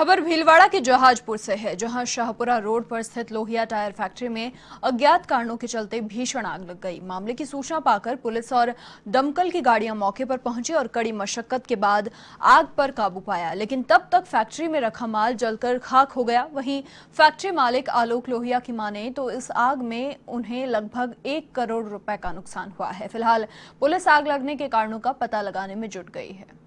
खबर भीलवाड़ा के जहाजपुर से है जहां शाहपुरा रोड पर स्थित लोहिया टायर फैक्ट्री में अज्ञात कारणों के चलते भीषण आग लग गई मामले की सूचना पाकर पुलिस और दमकल की गाड़ियां मौके पर पहुंची और कड़ी मशक्कत के बाद आग पर काबू पाया लेकिन तब तक फैक्ट्री में रखा माल जलकर खाक हो गया वहीं फैक्ट्री मालिक आलोक लोहिया की माने तो इस आग में उन्हें लगभग एक करोड़ रुपए का नुकसान हुआ है फिलहाल पुलिस आग लगने के कारणों का पता लगाने में जुट गई है